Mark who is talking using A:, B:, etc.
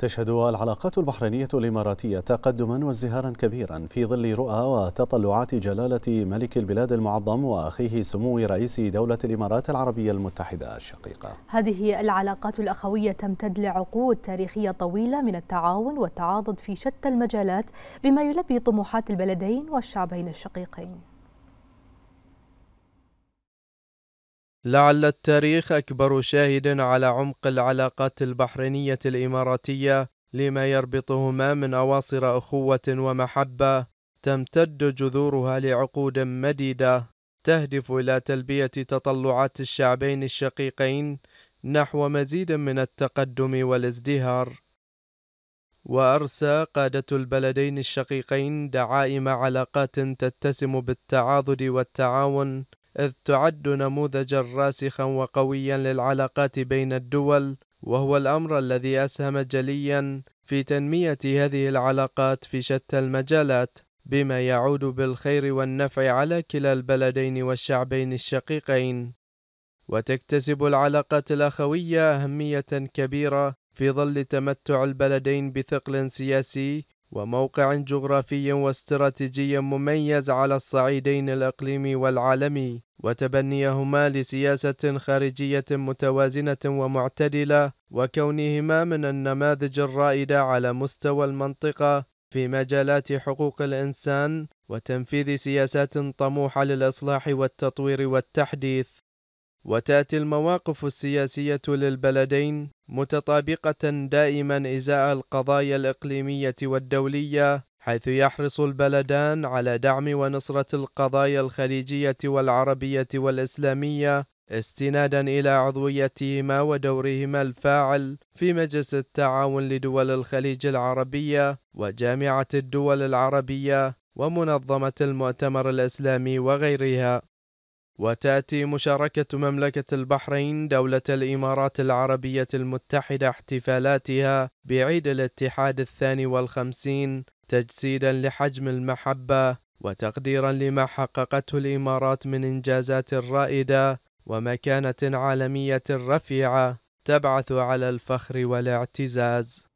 A: تشهد العلاقات البحرينية الإماراتية تقدما وازدهارا كبيرا
B: في ظل رؤى وتطلعات جلالة ملك البلاد المعظم وأخيه سمو رئيس دولة الإمارات العربية المتحدة الشقيقة
A: هذه العلاقات الأخوية تمتد لعقود تاريخية طويلة من التعاون والتعاضد في شتى المجالات بما يلبي طموحات البلدين والشعبين الشقيقين
B: لعل التاريخ أكبر شاهد على عمق العلاقات البحرينية الإماراتية لما يربطهما من أواصر أخوة ومحبة تمتد جذورها لعقود مديدة تهدف إلى تلبية تطلعات الشعبين الشقيقين نحو مزيد من التقدم والازدهار وأرسى قادة البلدين الشقيقين دعائم علاقات تتسم بالتعاضد والتعاون إذ تعد نموذجا راسخا وقويا للعلاقات بين الدول وهو الأمر الذي أسهم جليا في تنمية هذه العلاقات في شتى المجالات بما يعود بالخير والنفع على كلا البلدين والشعبين الشقيقين وتكتسب العلاقات الأخوية أهمية كبيرة في ظل تمتع البلدين بثقل سياسي وموقع جغرافي واستراتيجي مميز على الصعيدين الإقليمي والعالمي وتبنيهما لسياسة خارجية متوازنة ومعتدلة وكونهما من النماذج الرائدة على مستوى المنطقة في مجالات حقوق الإنسان وتنفيذ سياسات طموحة للإصلاح والتطوير والتحديث وتأتي المواقف السياسية للبلدين متطابقة دائما إزاء القضايا الإقليمية والدولية حيث يحرص البلدان على دعم ونصرة القضايا الخليجية والعربية والإسلامية استنادا إلى عضويتهما ودورهما الفاعل في مجلس التعاون لدول الخليج العربية وجامعة الدول العربية ومنظمة المؤتمر الإسلامي وغيرها وتأتي مشاركة مملكة البحرين دولة الإمارات العربية المتحدة احتفالاتها بعيد الاتحاد الثاني والخمسين تجسيدا لحجم المحبة وتقديرا لما حققته الإمارات من إنجازات رائدة ومكانة عالمية رفيعة تبعث على الفخر
A: والاعتزاز